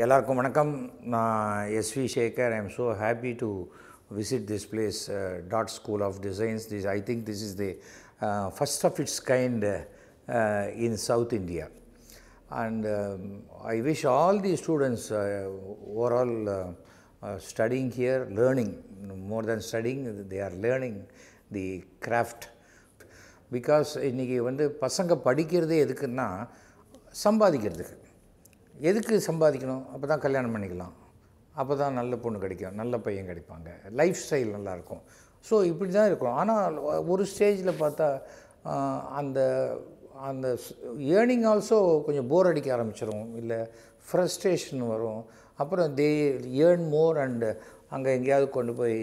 எல்லாருக்கும் வணக்கம் நான் SV Sekhar I am so happy to visit this place dot school of designs this I think this is the first of its kind in South India and I wish all the students overall studying here learning more than studying they are learning the craft because இன்றைக்கி வந்து பசங்க படிக்கிறதே எதுக்குன்னா சம்பாதிக்கிறதுக்கு எதுக்கு சம்பாதிக்கணும் அப்போ தான் கல்யாணம் பண்ணிக்கலாம் அப்போ தான் நல்ல பொண்ணு கிடைக்கும் நல்ல பையன் கிடைப்பாங்க லைஃப் ஸ்டைல் நல்லாயிருக்கும் ஸோ இப்படி தான் இருக்கும் ஆனால் ஒரு ஸ்டேஜில் பார்த்தா அந்த அந்த ஏர்னிங் ஆல்சோ கொஞ்சம் போர் அடிக்க ஆரம்பிச்சிடும் இல்லை ஃப்ரஸ்ட்ரேஷன் வரும் அப்புறம் தே ஏர்ன் மோர் அண்டு அங்கே எங்கேயாவது கொண்டு போய்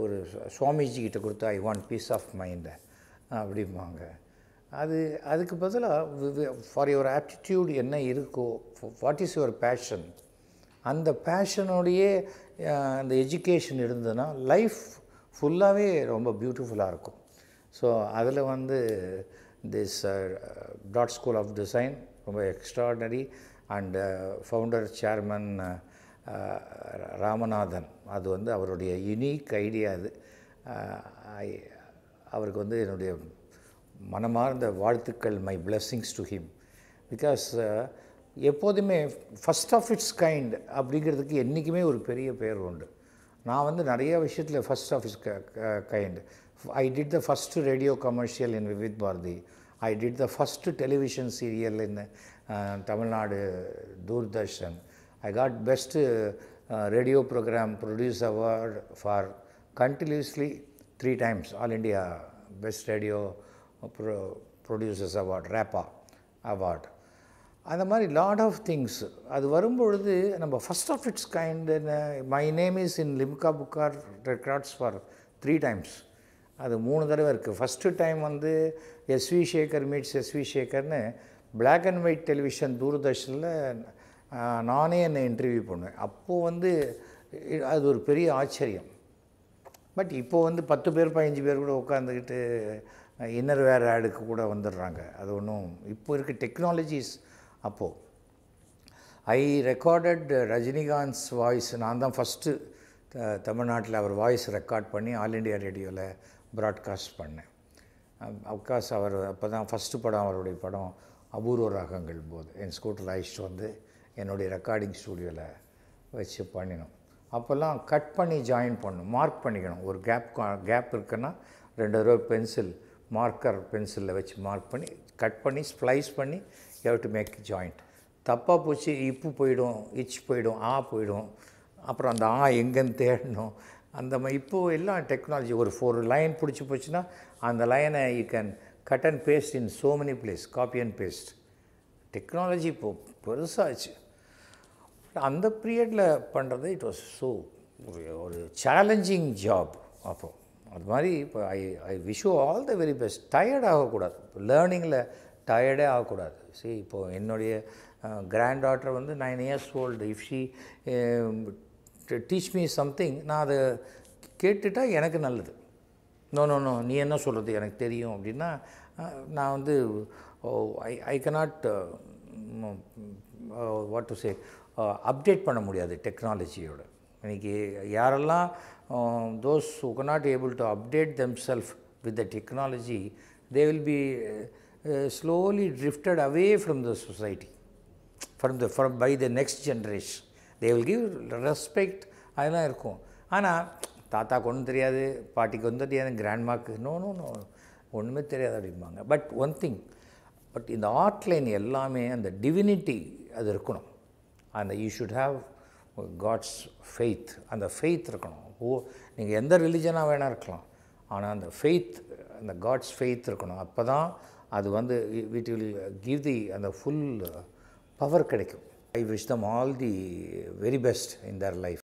ஒரு சுவாமிஜி கிட்ட கொடுத்தா ஐ வாண்ட் பீஸ் ஆஃப் மைண்டை அப்படிம்பாங்க அது அதுக்கு பதிலாக ஃபார் யுவர் ஆப்டிடியூடு என்ன இருக்கோ வாட் இஸ் யுவர் பேஷன் அந்த பேஷனோடையே அந்த எஜுகேஷன் இருந்ததுன்னா லைஃப் ஃபுல்லாகவே ரொம்ப பியூட்டிஃபுல்லாக இருக்கும் ஸோ அதில் வந்து this dot school of design ரொம்ப extraordinary and founder chairman Ramanathan அது வந்து அவருடைய யுனீக் ஐடியா அது uh, அவருக்கு வந்து என்னுடைய மனமார்ந்த வாழ்த்துக்கள் my blessings to him because எப்போதுமே ஃபஸ்ட் ஆஃப் இட்ஸ் கைண்ட் அப்படிங்கிறதுக்கு என்றைக்குமே ஒரு பெரிய பேர் உண்டு நான் வந்து நிறைய விஷயத்தில் first of its kind I did the first radio commercial in Vividh Bharati I did the first television serial in Tamil Nadu Doordarshan I got best radio programme produce award for continuously three times all India best radio pro producers award ரேப்பா award அந்த மாதிரி lot of things அது வரும்பொழுது நம்ம first of its kind my name is in Limca book of records for three times அது மூணு தடவை இருக்குது ஃபஸ்ட்டு டைம் வந்து எஸ்வி சேகர் மீட்ஸ் எஸ்வி சேகர்னு பிளாக் அண்ட் ஒயிட் டெலிவிஷன் தூர்தர்ஷனில் நானே என்னை இன்டர்வியூ பண்ணுவேன் அப்போது வந்து அது ஒரு பெரிய ஆச்சரியம் பட் இப்போது வந்து பத்து பேர் பதினஞ்சு பேர் கூட உட்காந்துக்கிட்டு இன்னர் வேறு ஆடுக்கு கூட வந்துடுறாங்க அது ஒன்றும் இப்போ இருக்க டெக்னாலஜிஸ் அப்போது ஐ ரெக்கார்டட் ரஜினிகாந்த்ஸ் வாய்ஸ் நான் தான் ஃபஸ்ட்டு தமிழ்நாட்டில் அவர் வாய்ஸ் ரெக்கார்ட் பண்ணி ஆல் இண்டியா ரேடியோவில் ப்ராட்காஸ்ட் பண்ணேன் அப்காஸ் அவர் அப்போ தான் ஃபஸ்ட்டு படம் அவருடைய படம் அபூர்வ ராகங்கள் போது என் ஸ்கூட்டர் அழைச்சிட்டு வந்து என்னுடைய ரெக்கார்டிங் ஸ்டூடியோவில் வச்சு பண்ணினோம் அப்போல்லாம் கட் பண்ணி ஜாயின் பண்ணணும் மார்க் பண்ணிக்கணும் ஒரு கேப் கேப் இருக்குன்னா ரெண்டு ரூபா பென்சில் மார்க்கர் பென்சிலில் வச்சு மார்க் பண்ணி கட் பண்ணி ஸ்ப்ளைஸ் பண்ணி you have to make joint தப்பாக போச்சு இப்பு போயிடும் இச் போயிடும் ஆ போயிடும் அப்புறம் அந்த ஆ எங்கேன்னு தேடணும் அந்த மாதிரி இப்போது எல்லாம் டெக்னாலஜி ஒரு ஃபோர் லைன் பிடிச்சி போச்சுன்னா அந்த லைனை you can cut and paste in so many place copy and paste technology இப்போது பெருசாகிச்சு அந்த பீரியடில் பண்ணுறது இட் வாஸ் ஸோ ஒரு ஒரு சேலஞ்சிங் ஜாப் அப்போது அது மாதிரி இப்போ I I wish all the very best tired ஆகக்கூடாது லேர்னிங்கில் டயர்டே ஆகக்கூடாது சரி இப்போது என்னுடைய கிராண்ட் டாட்டர் வந்து nine years old if she teach me something நான் அதை கேட்டுட்டால் எனக்கு நல்லது நோ நோ நோ நீ என்ன சொல்கிறது எனக்கு தெரியும் அப்படின்னா நான் வந்து I I cannot what to say update பண்ண முடியாது டெக்னாலஜியோட இன்றைக்கி யாரெல்லாம் those who cannot able to update them self with the technology they will be slowly drifted away from the society from the from by the next generation they will give respect அதெல்லாம் இருக்கும் ஆனால் தாத்தாக்கு ஒன்றும் தெரியாது பாட்டிக்கு ஒன்றும் தெரியாது கிராண்ட்மாக்கு no no no ஒன்றுமே தெரியாது அப்படிம்பாங்க பட் ஒன் திங் பட் இந்த ஆர்ட் லைன் எல்லாமே அந்த டிவினிட்டி அது இருக்கணும் அந்த you should have God's faith அந்த ஃபெய்த் இருக்கணும் ஓ நீங்கள் எந்த ரிலிஜனாக வேணால் இருக்கலாம் ஆனால் அந்த ஃபெய்த் அந்த காட்ஸ் ஃபெய்த் இருக்கணும் அப்போ தான் அது வந்து வீட்டில் வில் கிவ் தி அந்த ஃபுல் பவர் கிடைக்கும் I wish them all the very best in their life